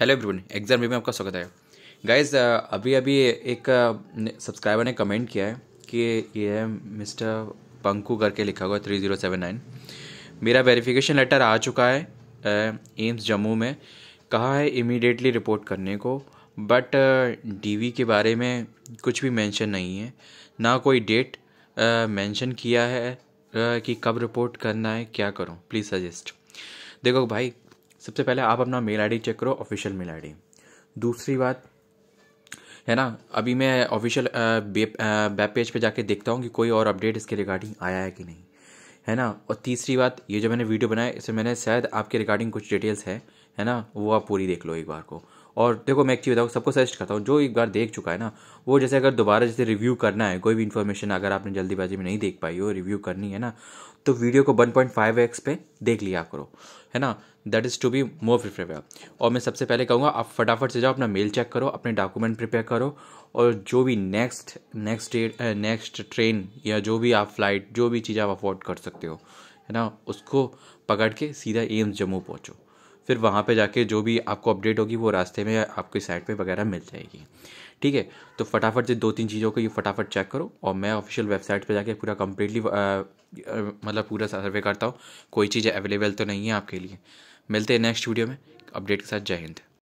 hello everyone exam में आपका स्वागत है गाइज अभी अभी एक सब्सक्राइबर ने कमेंट किया है कि ये है मिस्टर पंकू करके लिखा हुआ थ्री ज़ीरो सेवन नाइन मेरा वेरिफिकेशन लेटर आ चुका है एम्स जम्मू में कहा है इमीडिएटली रिपोर्ट करने को बट डीवी के बारे में कुछ भी मेंशन नहीं है ना कोई डेट मेंशन किया है कि कब रिपोर्ट करना है क्या करूं प्लीज़ सजेस्ट देखो भाई सबसे पहले आप अपना मेल आईडी चेक करो ऑफिशियल मेल आईडी दूसरी बात है ना अभी मैं ऑफिशियल वेब पेज पे जाके देखता हूँ कि कोई और अपडेट इसके रिगार्डिंग आया है कि नहीं है ना और तीसरी बात ये जो मैंने वीडियो बनाया इसमें मैंने शायद आपके रिगार्डिंग कुछ डिटेल्स है है ना वो आप पूरी देख लो एक बार को और देखो मैं एक चीज़ बताऊँ सबको सजेस्ट करता हूँ जो एक बार देख चुका है ना वो जैसे अगर दोबारा जैसे रिव्यू करना है कोई भी इन्फॉर्मेशन अगर आपने जल्दीबाजी में नहीं देख पाई हो रिव्यू करनी है ना तो वीडियो को 1.5x पे देख लिया करो है ना that is to be more preferable और मैं सबसे पहले कहूँगा आप फटाफट से जाओ अपना मेल चेक करो अपने डॉक्यूमेंट प्रिपेयर करो और जो भी नेक्स्ट नेक्स्ट नेक्स्ट ट्रेन या जो भी आप फ्लाइट जो भी चीज़ आप अफोर्ड कर सकते हो है ना उसको पकड़ के सीधा एम्स जम्मू पहुँचो फिर वहाँ पे जाके जो भी आपको अपडेट होगी वो रास्ते में आपके साइट पे वगैरह मिल जाएगी ठीक है तो फटाफट से दो तीन चीज़ों को ये फटाफट चेक करो और मैं ऑफिशियल वेबसाइट पे जाके पूरा कम्प्लीटली मतलब पूरा सर्वे करता हूँ कोई चीज़ अवेलेबल तो नहीं है आपके लिए मिलते हैं नेक्स्ट वीडियो में अपडेट के साथ जय हिंद